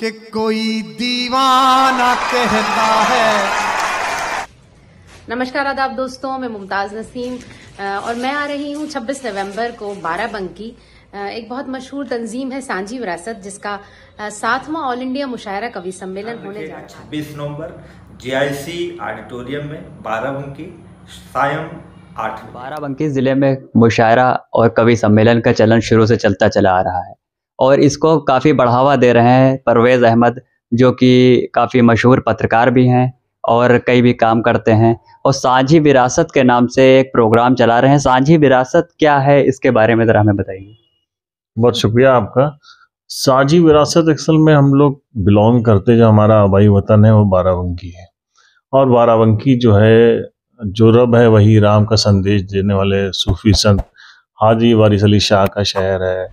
कि कोई दीवाना कहता है नमस्कार आदाब दोस्तों मैं मुमताज नसीम और मैं आ रही हूँ 26 नवंबर को बाराबंकी एक बहुत मशहूर तंजीम है सांझी विरासत जिसका सातवां ऑल इंडिया मुशायरा कवि सम्मेलन हाँ, होने जा रहा है 26 नवंबर जीआईसी ऑडिटोरियम में बाराबंकी सायम आठ बाराबंकी जिले में मुशायरा और कवि सम्मेलन का चलन शुरू से चलता चला आ रहा है और इसको काफ़ी बढ़ावा दे रहे हैं परवेज़ अहमद जो कि काफ़ी मशहूर पत्रकार भी हैं और कई भी काम करते हैं और साझी विरासत के नाम से एक प्रोग्राम चला रहे हैं साझी विरासत क्या है इसके बारे में ज़रा हमें बताइए बहुत शुक्रिया आपका साझी विरासत अक्सल में हम लोग बिलोंग करते जो हमारा आबाई वतन है वो बाराबंकी है और बाराबंकी जो है जो रब है वही राम का संदेश देने वाले सूफी संत हाजी वारिस अली शाह का शहर है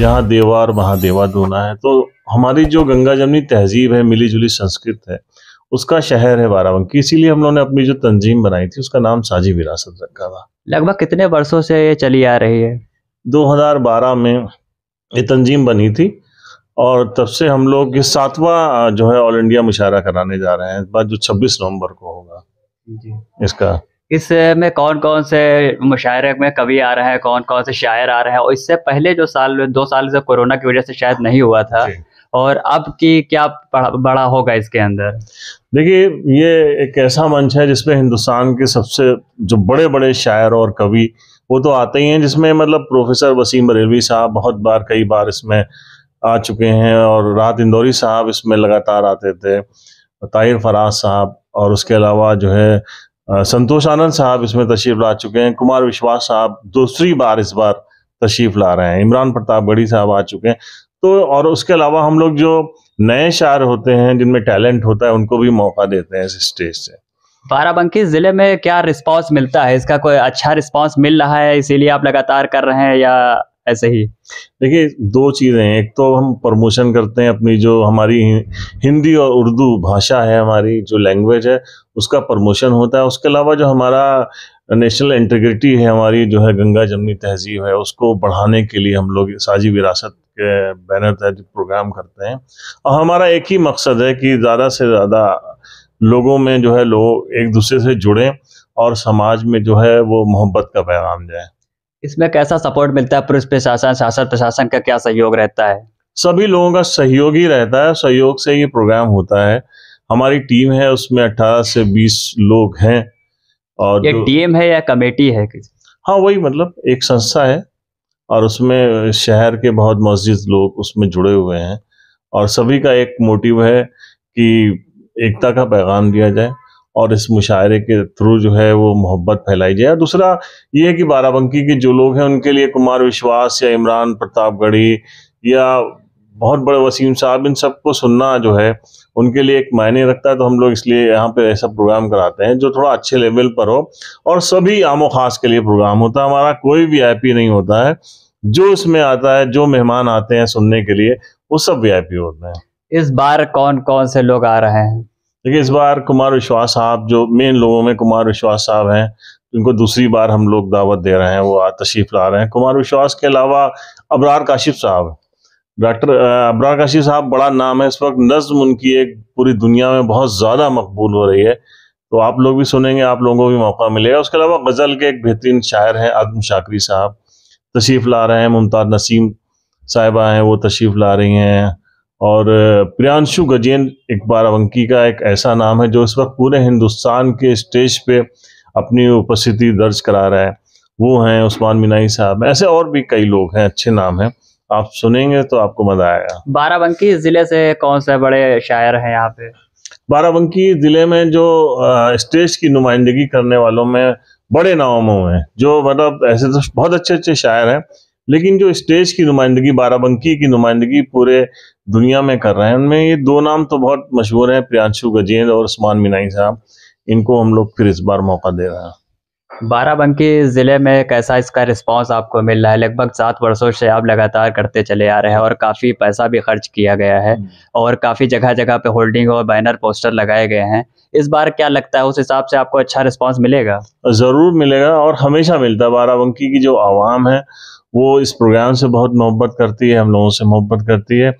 यहाँ देवा और महादेवा दोना है तो हमारी जो गंगा जमनी तहजीब है मिली जुली संस्कृत है उसका शहर है बाराबंकी इसीलिए हम लोगों ने अपनी जो तंजीम बनाई थी उसका नाम साजी विरासत रखा था लगभग कितने वर्षों से ये चली आ रही है 2012 में ये तंजीम बनी थी और तब से हम लोग ये सातवा जो है ऑल इंडिया मुशायरा कराने जा रहे हैं बाद जो 26 नवंबर को होगा इसका इसमें कौन कौन से मुशायरे में कवि आ रहे हैं कौन कौन से शायर आ रहे हैं और इससे पहले जो साल दो साल से कोरोना की वजह से शायद नहीं हुआ था और अब की क्या बड़ा, बड़ा होगा इसके अंदर देखिए ये एक ऐसा मंच है जिसमें हिंदुस्तान के सबसे जो बड़े बड़े शायर और कवि वो तो आते ही हैं जिसमें मतलब प्रोफेसर वसीम बरेलवी साहब बहुत बार कई बार इसमें आ चुके हैं और राहत इंदौरी साहब इसमें लगातार आते थे ताहिर फराज साहब और उसके अलावा जो है संतोष आनंद साहब इसमें तशरीफ ला चुके हैं कुमार विश्वास साहब दूसरी बार इस बार तशरीफ ला रहे हैं इमरान प्रताप गढ़ी साहब आ चुके हैं तो और उसके अलावा हम लोग जो नए शायर होते हैं जिनमें टैलेंट होता है उनको भी मौका देते हैं इस स्टेज से बाराबंकी जिले में क्या रिस्पांस मिलता है इसका कोई अच्छा रिस्पांस मिल रहा है इसीलिए आप लगातार कर रहे हैं या ऐसे ही देखिए दो चीज़ें एक तो हम प्रमोशन करते हैं अपनी जो हमारी हिंदी और उर्दू भाषा है हमारी जो लैंग्वेज है उसका प्रमोशन होता है उसके अलावा जो हमारा नेशनल इंटीग्रिटी है हमारी जो है गंगा जमनी तहजीब है उसको बढ़ाने के लिए हम लोग साझी विरासत के बैनर तहत प्रोग्राम करते हैं और हमारा एक ही मकसद है कि ज़्यादा से ज़्यादा लोगों में जो है लोग एक दूसरे से जुड़ें और समाज में जो है वो मोहब्बत का पैगाम जाए इसमें कैसा सपोर्ट मिलता है पुलिस प्रशासन शासन प्रशासन का क्या सहयोग रहता है सभी लोगों का सहयोग ही रहता है सहयोग से ये प्रोग्राम होता है हमारी टीम है उसमें अठारह से बीस लोग हैं और एक टीम है या कमेटी है हाँ वही मतलब एक संस्था है और उसमें शहर के बहुत मस्जिद लोग उसमें जुड़े हुए हैं और सभी का एक मोटिव है कि एकता का पैगाम दिया जाए और इस मुशायरे के थ्रू जो है वो मोहब्बत फैलाई जाए दूसरा ये है कि बाराबंकी के जो लोग हैं उनके लिए कुमार विश्वास या इमरान प्रतापगढ़ी या बहुत बड़े वसीम साहब इन सबको सुनना जो है उनके लिए एक मायने रखता है तो हम लोग इसलिए यहाँ पे ऐसा प्रोग्राम कराते हैं जो थोड़ा अच्छे लेवल पर हो और सभी आमो खास के लिए प्रोग्राम होता है हमारा कोई वी नहीं होता है जो इसमें आता है जो मेहमान आते हैं सुनने के लिए वो सब वी होते हैं इस बार कौन कौन से लोग आ रहे हैं देखिए इस बार कुमार विश्वास साहब जो मेन लोगों में कुमार विश्वास साहब हैं जिनको दूसरी बार हम लोग दावत दे रहे हैं वो तशरीफ ला रहे हैं कुमार विश्वास के अलावा अबरार काशिफ साहब डॉक्टर अबरार काशिफ साहब बड़ा नाम है इस वक्त नज्म उनकी एक पूरी दुनिया में बहुत ज़्यादा मकबूल हो रही है तो आप लोग भी सुनेंगे आप लोगों को भी मौका मिलेगा उसके अलावा गज़ल के एक बेहतरीन शायर हैं आदम शाकरी साहब तशरीफ़ ला रहे हैं मुमताज़ नसीम साहिबा हैं वो तशरीफ़ ला रही हैं और प्रियांशु गजेन एक बाराबंकी का एक ऐसा नाम है जो इस वक्त पूरे हिंदुस्तान के स्टेज पे अपनी उपस्थिति दर्ज करा रहा है वो हैं उस्मान मिनाई साहब ऐसे और भी कई लोग हैं अच्छे नाम हैं आप सुनेंगे तो आपको मजा आएगा बाराबंकी जिले से कौन से बड़े शायर हैं यहाँ पे बाराबंकी जिले में जो स्टेज की नुमाइंदगी करने वालों में बड़े नामों हैं जो मतलब ऐसे तो बहुत अच्छे अच्छे शायर हैं लेकिन जो स्टेज की नुमाइंदगी बाराबंकी की नुमाइंदगी पूरे दुनिया में कर रहे हैं उनमें ये दो नाम तो बहुत मशहूर हैं प्रियांशु गजेंद और उस्मान मिनाई साहब इनको हम लोग फिर इस बार मौका दे रहे हैं बाराबंकी ज़िले में कैसा इसका रिस्पांस आपको मिल रहा है लगभग सात वर्षों से आप लगातार करते चले आ रहे हैं और काफ़ी पैसा भी खर्च किया गया है हम्म। और काफ़ी जगह जगह पे होल्डिंग और बैनर पोस्टर लगाए गए हैं इस बार क्या लगता है उस हिसाब से आपको अच्छा रिस्पांस मिलेगा ज़रूर मिलेगा और हमेशा मिलता है बाराबंकी की जो आवाम है वो इस प्रोग्राम से बहुत मोहब्बत करती है हम लोगों से मोहब्बत करती है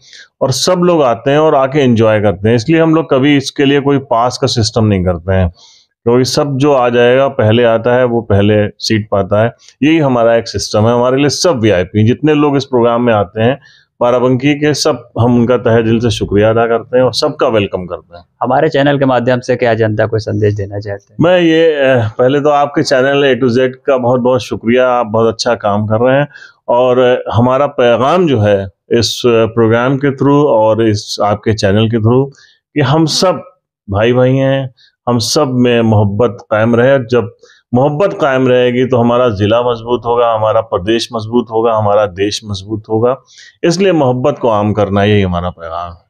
और सब लोग आते हैं और आके एंजॉय करते हैं इसलिए हम लोग कभी इसके लिए कोई पास का सिस्टम नहीं करते हैं क्योंकि सब जो आ जाएगा पहले आता है वो पहले सीट पाता है यही हमारा एक सिस्टम है हमारे लिए सब वीआईपी जितने लोग इस प्रोग्राम में आते हैं बाराबंकी के सब हम उनका तहे दिल से शुक्रिया अदा करते हैं और सबका वेलकम करते हैं हमारे चैनल के माध्यम से क्या जनता को संदेश देना चाहते हैं मैं ये पहले तो आपके चैनल ए टू जेड का बहुत बहुत शुक्रिया आप बहुत अच्छा काम कर रहे हैं और हमारा पैगाम जो है इस प्रोग्राम के थ्रू और इस आपके चैनल के थ्रू कि हम सब भाई भाई हैं हम सब में मोहब्बत कायम रहे जब मोहब्बत कायम रहेगी तो हमारा ज़िला मजबूत होगा हमारा प्रदेश मजबूत होगा हमारा देश मजबूत होगा इसलिए मोहब्बत को आम करना यही हमारा पैगाम है